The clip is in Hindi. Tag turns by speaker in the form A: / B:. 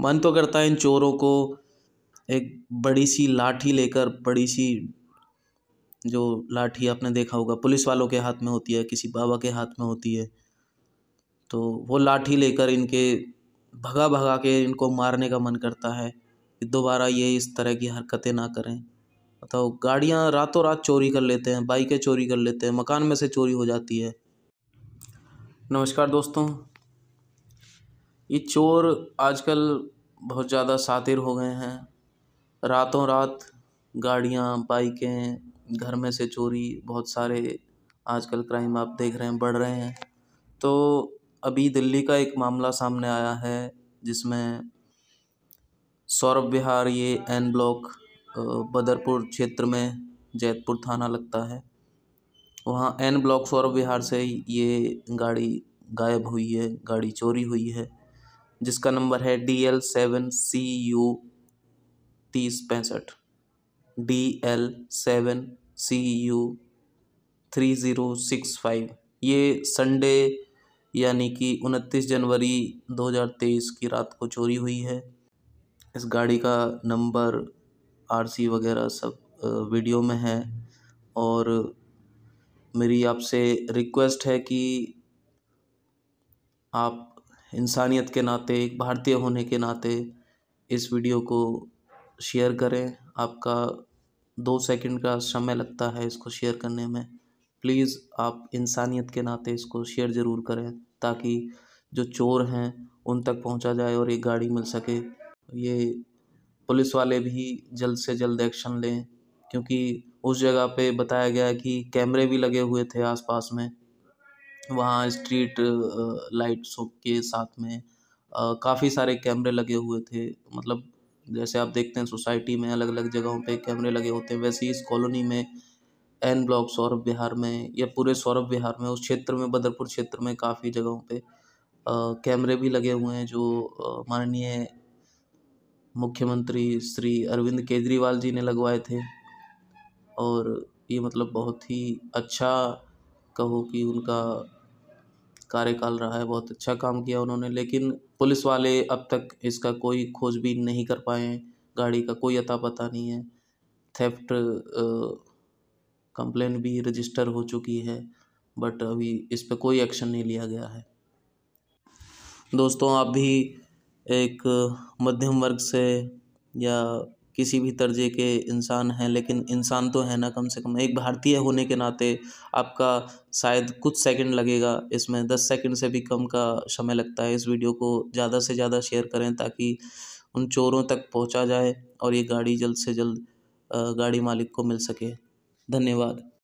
A: मन तो करता है इन चोरों को एक बड़ी सी लाठी लेकर बड़ी सी जो लाठी आपने देखा होगा पुलिस वालों के हाथ में होती है किसी बाबा के हाथ में होती है तो वो लाठी लेकर इनके भगा भगा के इनको मारने का मन करता है कि दोबारा ये इस तरह की हरकतें ना करें बताओ गाड़ियाँ रातों रात चोरी कर लेते हैं बाइकें चोरी कर लेते हैं मकान में से चोरी हो जाती है नमस्कार दोस्तों ये चोर आजकल बहुत ज़्यादा शातिर हो गए हैं रातों रात गाड़ियाँ बाइकें घर में से चोरी बहुत सारे आजकल क्राइम आप देख रहे हैं बढ़ रहे हैं तो अभी दिल्ली का एक मामला सामने आया है जिसमें सौरभ विहार ये एन ब्लॉक बदरपुर क्षेत्र में जैतपुर थाना लगता है वहाँ एन ब्लॉक सौरभ विहार से ये गाड़ी गायब हुई है गाड़ी चोरी हुई है जिसका नंबर है D L seven C U तीस पैंसठ D L seven C U three zero six five ये संडे यानी कि उनतीस जनवरी दो हज़ार तेईस की रात को चोरी हुई है इस गाड़ी का नंबर आरसी वगैरह सब वीडियो में है और मेरी आपसे रिक्वेस्ट है कि आप इंसानियत के नाते एक भारतीय होने के नाते इस वीडियो को शेयर करें आपका दो सेकंड का समय लगता है इसको शेयर करने में प्लीज़ आप इंसानियत के नाते इसको शेयर ज़रूर करें ताकि जो चोर हैं उन तक पहुंचा जाए और एक गाड़ी मिल सके ये पुलिस वाले भी जल्द से जल्द एक्शन लें क्योंकि उस जगह पे बताया गया है कि कैमरे भी लगे हुए थे आसपास में वहाँ स्ट्रीट लाइट शो के साथ में काफ़ी सारे कैमरे लगे हुए थे मतलब जैसे आप देखते हैं सोसाइटी में अलग अलग जगहों पे कैमरे लगे होते हैं वैसे ही इस कॉलोनी में एन ब्लॉक सौरभ बिहार में या पूरे सौरभ बिहार में उस क्षेत्र में बदरपुर क्षेत्र में काफ़ी जगहों पे कैमरे भी लगे हुए हैं जो माननीय मुख्यमंत्री श्री अरविंद केजरीवाल जी ने लगवाए थे और ये मतलब बहुत ही अच्छा कहो कि उनका कार्यकाल रहा है बहुत अच्छा काम किया उन्होंने लेकिन पुलिस वाले अब तक इसका कोई खोजबीन नहीं कर पाए हैं गाड़ी का कोई अता पता नहीं है थेफ्ट कंप्लेन भी रजिस्टर हो चुकी है बट अभी इस पर कोई एक्शन नहीं लिया गया है दोस्तों आप भी एक मध्यम वर्ग से या किसी भी तर्ज़े के इंसान हैं लेकिन इंसान तो है ना कम से कम एक भारतीय होने के नाते आपका शायद कुछ सेकंड लगेगा इसमें दस सेकंड से भी कम का समय लगता है इस वीडियो को ज़्यादा से ज़्यादा शेयर करें ताकि उन चोरों तक पहुंचा जाए और ये गाड़ी जल्द से जल्द गाड़ी मालिक को मिल सके धन्यवाद